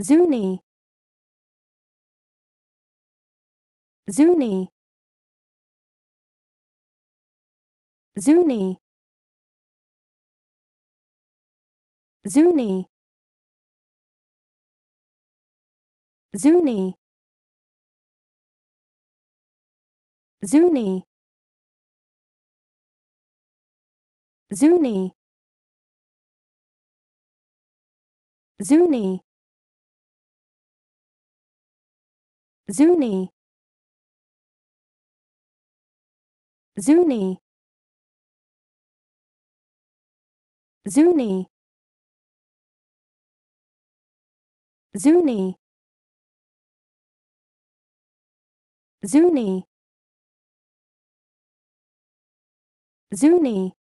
Zuni Zuni Zuni Zuni Zuni Zuni Zuni Zuni Zuni Zuni Zuni Zuni Zuni Zuni